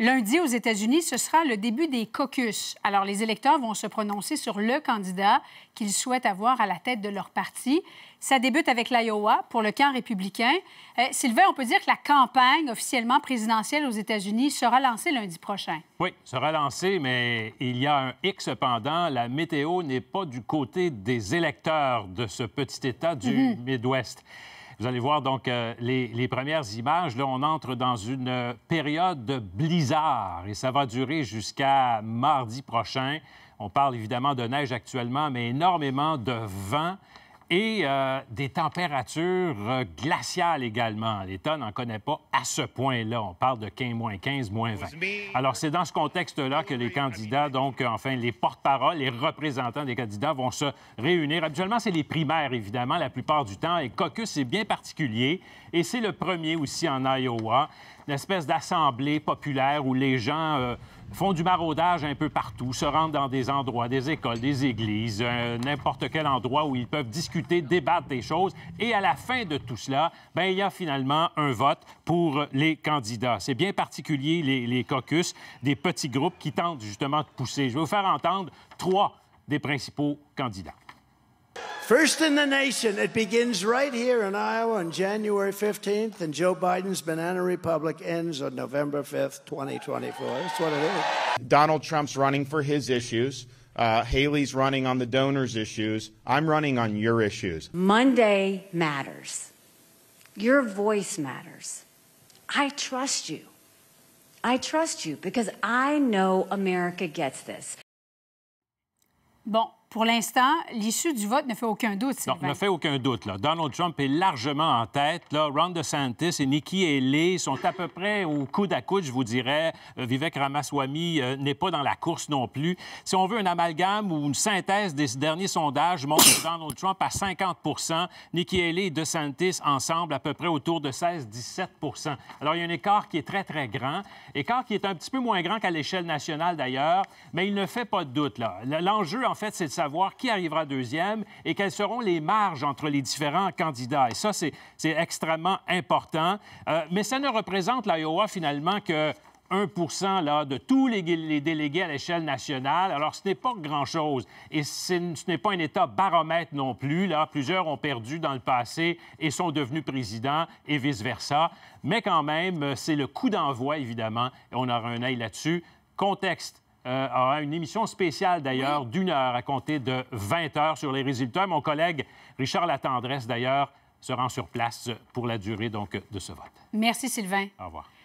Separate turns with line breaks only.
Lundi, aux États-Unis, ce sera le début des caucus. Alors, les électeurs vont se prononcer sur le candidat qu'ils souhaitent avoir à la tête de leur parti. Ça débute avec l'Iowa pour le camp républicain. Euh, Sylvain, on peut dire que la campagne officiellement présidentielle aux États-Unis sera lancée lundi prochain.
Oui, sera lancée, mais il y a un hic cependant. La météo n'est pas du côté des électeurs de ce petit État du mhm. Midwest. Vous allez voir donc euh, les, les, premières images. Là, on entre dans une période de blizzard et ça va durer jusqu'à mardi prochain. On parle évidemment de neige actuellement, mais énormément de vent et euh, des températures euh, glaciales également. L'État n'en connaît pas à ce point-là. On parle de 15, moins 15, moins 20. Alors, c'est dans ce contexte-là que les candidats, donc, euh, enfin, les porte parole les représentants des candidats vont se réunir. Habituellement, c'est les primaires, évidemment, la plupart du temps. Et caucus, c'est bien particulier. Et c'est le premier aussi en Iowa, une espèce d'assemblée populaire où les gens font du maraudage un peu partout, se rendent dans des endroits, des écoles, des églises, euh, n'importe quel endroit où ils peuvent discuter, débattre des choses. Et à la fin de tout cela, ben, il y a finalement un vote pour les candidats. C'est bien particulier, les, les caucus, des petits groupes qui tentent justement de pousser. Je vais vous faire entendre trois des principaux candidats.
First in the nation. It begins right here in Iowa on January 15th, and Joe Biden's Banana Republic ends on November 5th,
2024. That's what it is. Donald Trump's running for his issues. Uh, Haley's running on the donors' issues. I'm running on your issues.
Monday matters. Your voice matters. I trust you. I trust you because I know America gets this. Bon, Pour l'instant, l'issue du vote ne fait aucun doute. Non, ne
fait aucun doute. Là. Donald Trump est largement en tête. Là. Ron DeSantis et Nikki Haley sont à peu près au coude à coude, je vous dirais. Euh, Vivek Ramaswamy euh, n'est pas dans la course non plus. Si on veut un amalgame ou une synthèse des derniers sondages, montre Donald Trump à 50 Nikki Haley et DeSantis ensemble à peu près autour de 16-17 Alors, il y a un écart qui est très, très grand. Écart qui est un petit peu moins grand qu'à l'échelle nationale, d'ailleurs, mais il ne fait pas de doute. L'enjeu, en fait, c'est savoir qui arrivera deuxième et quelles seront les marges entre les différents candidats. Et ça, c'est extrêmement important. Euh, mais ça ne représente l'Iowa finalement que 1 là, de tous les, délégués à l'échelle nationale. Alors, ce n'est pas grand-chose. Et ce n'est pas un État baromètre non plus. Là, plusieurs ont perdu dans le passé et sont devenus présidents et vice-versa. Mais quand même, c'est le coup d'envoi, évidemment. Et on aura un œil là-dessus. Contexte euh, aura une émission spéciale d'ailleurs d'une heure à compter de 20 heures sur les résultats. Mon collègue Richard Latendresse d'ailleurs se rend sur place pour la durée donc, de ce vote.
Merci Sylvain.
Au revoir.